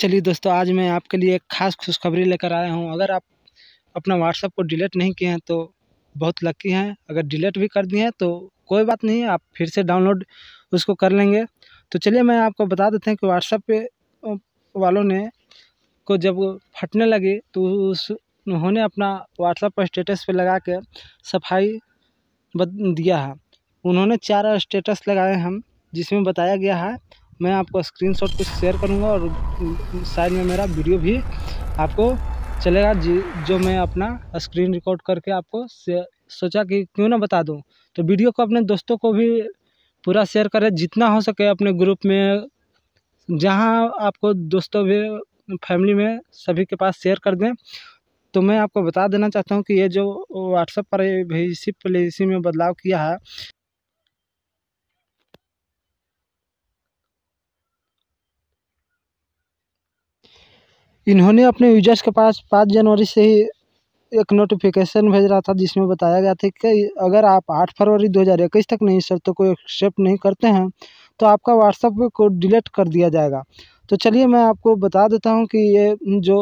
चलिए दोस्तों आज मैं आपके लिए एक खास खुशखबरी लेकर आया हूँ अगर आप अपना व्हाट्सअप को डिलीट नहीं किए हैं तो बहुत लकी हैं अगर डिलीट भी कर दिए हैं तो कोई बात नहीं आप फिर से डाउनलोड उसको कर लेंगे तो चलिए मैं आपको बता देते हैं कि व्हाट्सअप पे वालों ने को जब फटने लगी तो उस उन्होंने अपना व्हाट्सअप पर स्टेटस पे लगा के सफाई दिया है उन्होंने चार स्टेटस लगाए हम जिसमें बताया गया है मैं आपको स्क्रीनशॉट कुछ शेयर करूँगा और साइड में मेरा वीडियो भी आपको चलेगा जी जो मैं अपना स्क्रीन रिकॉर्ड करके आपको सोचा कि क्यों ना बता दूँ तो वीडियो को अपने दोस्तों को भी पूरा शेयर करें जितना हो सके अपने ग्रुप में जहाँ आपको दोस्तों भी फैमिली में सभी के पास शेयर कर दें तो मैं आपको बता देना चाहता हूँ कि ये जो व्हाट्सएप पर भी इसी पॉलिसी में बदलाव किया है इन्होंने अपने यूजर्स के पास पाँच जनवरी से ही एक नोटिफिकेशन भेज रहा था जिसमें बताया गया था कि अगर आप आठ फरवरी इक्कीस तक नहीं शर्तों को एक्सेप्ट नहीं करते हैं तो आपका व्हाट्सएप को डिलीट कर दिया जाएगा तो चलिए मैं आपको बता देता हूँ कि ये जो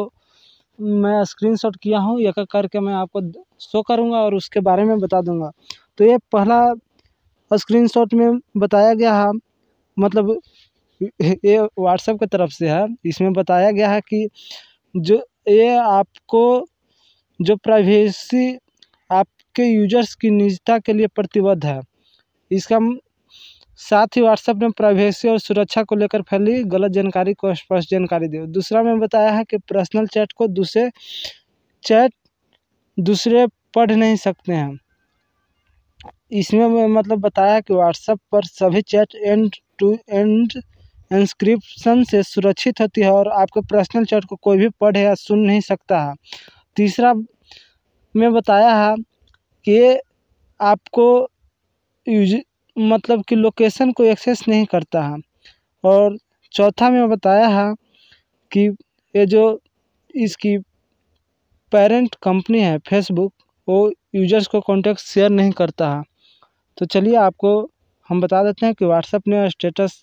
मैं स्क्रीनशॉट किया हूँ एक करके मैं आपको शो करूँगा और उसके बारे में बता दूँगा तो ये पहला स्क्रीनशॉट में बताया गया है मतलब ये व्हाट्सएप की तरफ से है इसमें बताया गया है कि जो ये आपको जो प्राइवेसी आपके यूजर्स की निजता के लिए प्रतिबद्ध है इसका साथ ही व्हाट्सएप ने प्राइवेसी और सुरक्षा को लेकर फैली गलत जानकारी को स्पष्ट जानकारी दी दूसरा में बताया है कि पर्सनल चैट को दूसरे चैट दूसरे पढ़ नहीं सकते हैं इसमें मतलब बताया कि व्हाट्सएप पर सभी chat end to end encryption से सुरक्षित होती है और आपके पर्सनल चैट को कोई भी पढ़ या सुन नहीं सकता है तीसरा में बताया है कि आपको यूज मतलब कि लोकेशन को एक्सेस नहीं करता है और चौथा में बताया है कि ये जो इसकी पेरेंट कंपनी है फेसबुक वो यूजर्स को कॉन्टैक्ट शेयर नहीं करता है तो चलिए आपको हम बता देते हैं कि व्हाट्सएप ने स्टेटस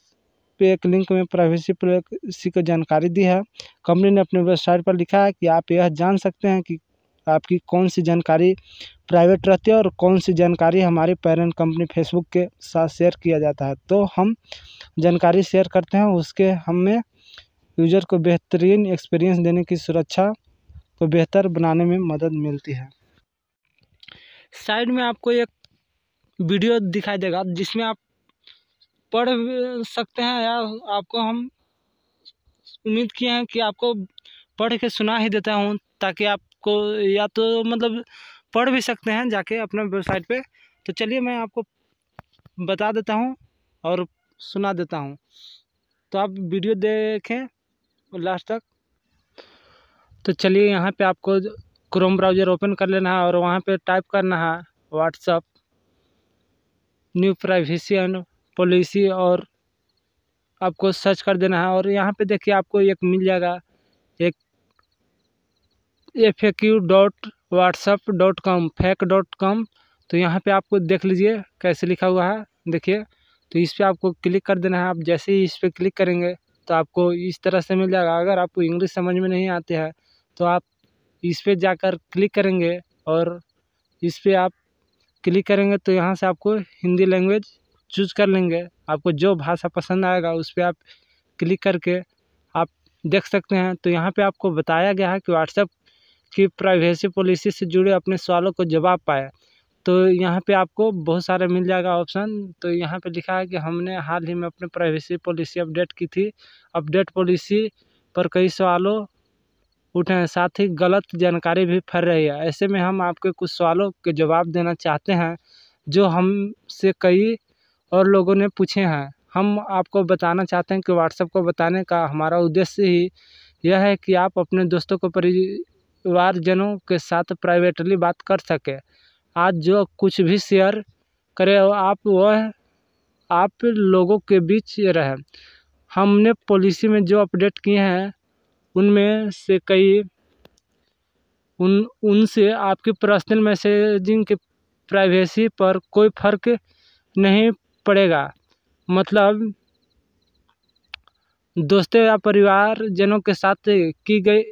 पे एक लिंक में प्राइवेसी पॉलिसी को जानकारी दी है कंपनी ने अपने वेबसाइट पर लिखा है कि आप यह जान सकते हैं कि आपकी कौन सी जानकारी प्राइवेट रहती है और कौन सी जानकारी हमारी पेरेंट कंपनी फेसबुक के साथ शेयर किया जाता है तो हम जानकारी शेयर करते हैं उसके हमें यूजर को बेहतरीन एक्सपीरियंस देने की सुरक्षा को बेहतर बनाने में मदद मिलती है साइड में आपको एक वीडियो दिखाई देगा जिसमें आप पढ़ सकते हैं या आपको हम उम्मीद किए हैं कि आपको पढ़ के सुना ही देता हूँ ताकि आपको या तो मतलब पढ़ भी सकते हैं जाके अपने वेबसाइट पे तो चलिए मैं आपको बता देता हूँ और सुना देता हूँ तो आप वीडियो देखें लास्ट तक तो चलिए यहाँ पे आपको क्रोम ब्राउज़र ओपन कर लेना है और वहाँ पे टाइप करना है WhatsApp new privacy and policy और आपको सर्च कर देना है और यहाँ पे देखिए आपको एक मिल जाएगा एक F A Q dot WhatsApp dot com fake dot com तो यहाँ पे आपको देख लीजिए कैसे लिखा हुआ है देखिए तो इस पर आपको क्लिक कर देना है आप जैसे ही इस पर क्लिक करेंगे तो आपको इस तरह से मिल जाएगा अगर आपको इंग्लिश समझ में नहीं आते हैं तो आप इस पर जाकर क्लिक करेंगे और इस पर आप क्लिक करेंगे तो यहाँ से आपको हिंदी लैंग्वेज चूज कर लेंगे आपको जो भाषा पसंद आएगा उस पर आप क्लिक करके आप देख सकते हैं तो यहाँ पे आपको बताया गया है कि व्हाट्सएप की प्राइवेसी पॉलिसी से जुड़े अपने सवालों को जवाब पाए तो यहाँ पे आपको बहुत सारे मिल जाएगा ऑप्शन तो यहाँ पे लिखा है कि हमने हाल ही में अपने प्राइवेसी पॉलिसी अपडेट की थी अपडेट पॉलिसी पर कई सवालों उठे हैं साथ ही गलत जानकारी भी फैल रही है ऐसे में हम आपके कुछ सवालों के जवाब देना चाहते हैं जो हमसे कई और लोगों ने पूछे हैं हम आपको बताना चाहते हैं कि व्हाट्सएप को बताने का हमारा उद्देश्य ही यह है कि आप अपने दोस्तों को परिवारजनों के साथ प्राइवेटली बात कर सकें आज जो कुछ भी शेयर करें आप वह आप लोगों के बीच रहें हमने पॉलिसी में जो अपडेट किए हैं उनमें से कई उन उनसे आपकी पर्सनल मैसेजिंग के प्राइवेसी पर कोई फ़र्क नहीं पड़ेगा मतलब दोस्तों या परिवार जनों के साथ की गई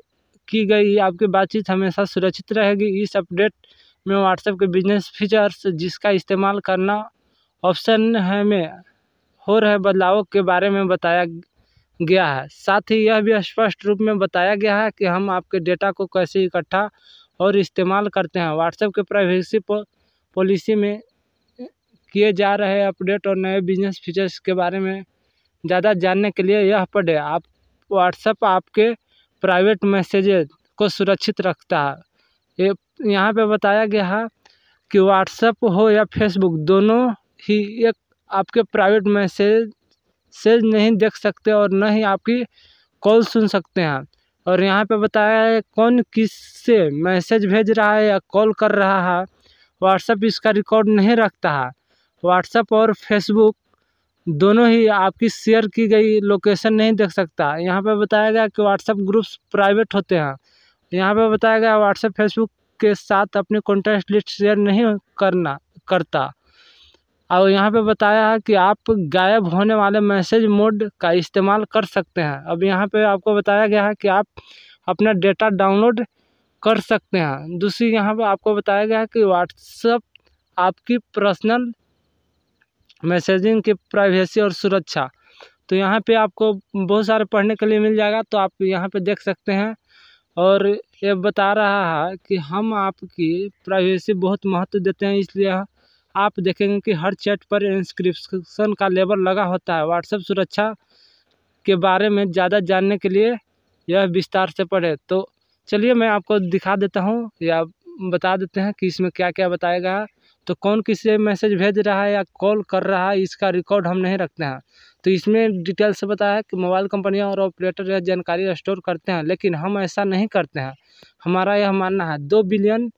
की गई आपकी बातचीत हमेशा सुरक्षित रहेगी इस अपडेट में व्हाट्सएप के बिजनेस फीचर्स जिसका इस्तेमाल करना ऑप्शन है में हो रहे बदलावों के बारे में बताया गया है साथ ही यह भी स्पष्ट रूप में बताया गया है कि हम आपके डेटा को कैसे इकट्ठा और इस्तेमाल करते हैं व्हाट्सएप के प्राइवेसी पॉलिसी में किए जा रहे अपडेट और नए बिजनेस फीचर्स के बारे में ज़्यादा जानने के लिए यह पढ़े आप व्हाट्सएप आपके प्राइवेट मैसेजेज को सुरक्षित रखता है ये यहाँ पे बताया गया है कि व्हाट्सएप हो या फेसबुक दोनों ही एक आपके प्राइवेट मैसेज से नहीं देख सकते और न ही आपकी कॉल सुन सकते हैं और यहाँ पे बताया है कौन किस से मैसेज भेज रहा है या कॉल कर रहा है व्हाट्सएप इसका रिकॉर्ड नहीं रखता है व्हाट्सअप तो और फेसबुक दोनों ही आपकी शेयर की गई लोकेशन नहीं देख सकता यहाँ पे बताया गया कि व्हाट्सएप ग्रुप्स प्राइवेट होते हैं यहाँ पे बताया गया व्हाट्सएप फेसबुक के साथ अपनी कॉन्टैक्ट लिस्ट शेयर नहीं करना करता और यहाँ पे बताया है कि आप गायब होने वाले मैसेज मोड का इस्तेमाल कर सकते हैं अब यहाँ पे आपको बताया गया है कि आप अपना डेटा डाउनलोड कर सकते हैं दूसरी यहाँ पे आपको बताया गया है कि व्हाट्सअप आपकी पर्सनल मैसेजिंग की प्राइवेसी और सुरक्षा तो यहाँ पे आपको बहुत सारे पढ़ने के लिए मिल जाएगा तो आप यहाँ पे देख सकते हैं और ये बता रहा है कि हम आपकी प्राइवेसी बहुत महत्व देते हैं इसलिए आप देखेंगे कि हर चैट पर इंस्क्रिप्शन का लेबल लगा होता है व्हाट्सएप सुरक्षा के बारे में ज़्यादा जानने के लिए यह विस्तार से पढ़े तो चलिए मैं आपको दिखा देता हूँ या बता देते हैं कि इसमें क्या क्या बताया गया है तो कौन किसे मैसेज भेज रहा है या कॉल कर रहा है इसका रिकॉर्ड हम नहीं रखते हैं तो इसमें डिटेल से बताया कि मोबाइल कंपनियां और ऑपरेटर यह जानकारी स्टोर करते हैं लेकिन हम ऐसा नहीं करते हैं हमारा यह मानना है दो बिलियन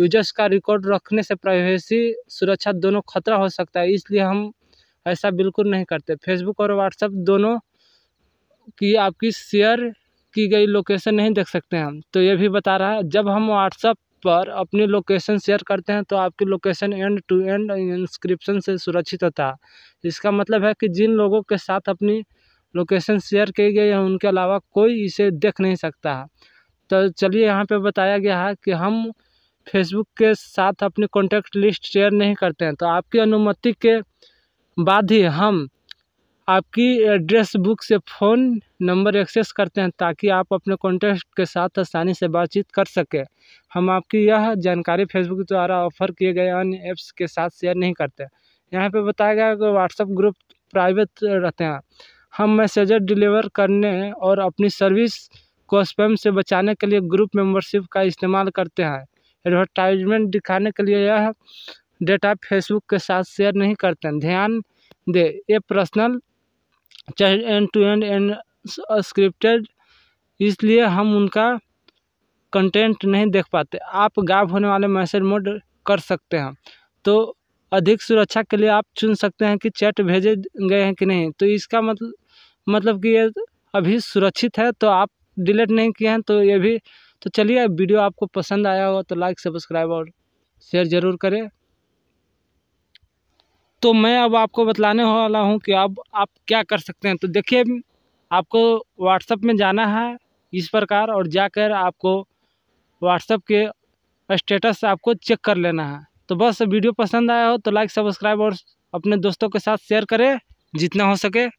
यूजर्स का रिकॉर्ड रखने से प्राइवेसी सुरक्षा दोनों खतरा हो सकता है इसलिए हम ऐसा बिल्कुल नहीं करते फेसबुक और व्हाट्सएप दोनों की आपकी शेयर की गई लोकेशन नहीं देख सकते हम तो ये भी बता रहा है जब हम व्हाट्सअप पर अपनी लोकेशन शेयर करते हैं तो आपकी location end to end encryption से सुरक्षित होता है इसका मतलब है कि जिन लोगों के साथ अपनी लोकेशन शेयर की गई है उनके अलावा कोई इसे देख नहीं सकता है तो चलिए यहाँ पे बताया गया है कि हम फेसबुक के साथ अपनी कॉन्टैक्ट लिस्ट शेयर नहीं करते हैं तो आपकी अनुमति के बाद ही हम आपकी एड्रेस बुक से फ़ोन नंबर एक्सेस करते हैं ताकि आप अपने कॉन्टैक्ट के साथ आसानी से बातचीत कर सकें हम आपकी यह जानकारी फेसबुक द्वारा ऑफर किए गए अन्य ऐप्स के साथ शेयर नहीं करते यहाँ पे बताया गया कि व्हाट्सएप ग्रुप प्राइवेट रहते हैं हम मैसेजर डिलीवर करने और अपनी सर्विस को स्पैम से बचाने के लिए ग्रुप मेंबरशिप का इस्तेमाल करते हैं एडवर्टाइजमेंट दिखाने के लिए यह डेटा फेसबुक के साथ शेयर नहीं करते ध्यान दे ये पर्सनल चाहे end to end encrypted इसलिए हम उनका कंटेंट नहीं देख पाते आप गायब होने वाले मैसेज मोड कर सकते हैं तो अधिक सुरक्षा के लिए आप चुन सकते हैं कि चैट भेजे गए हैं कि नहीं तो इसका मतलब मतलब कि ये अभी सुरक्षित है तो आप डिलीट नहीं किए हैं तो ये भी तो चलिए वीडियो आपको पसंद आया होगा तो लाइक सब्सक्राइब और शेयर ज़रूर करें तो मैं अब आपको बतलाने वाला हूँ कि अब आप क्या कर सकते हैं तो देखिए आपको व्हाट्सअप में जाना है इस प्रकार और जाकर आपको व्हाट्सअप के स्टेटस आपको चेक कर लेना है तो बस वीडियो पसंद आया हो तो लाइक सब्सक्राइब और अपने दोस्तों के साथ शेयर करें जितना हो सके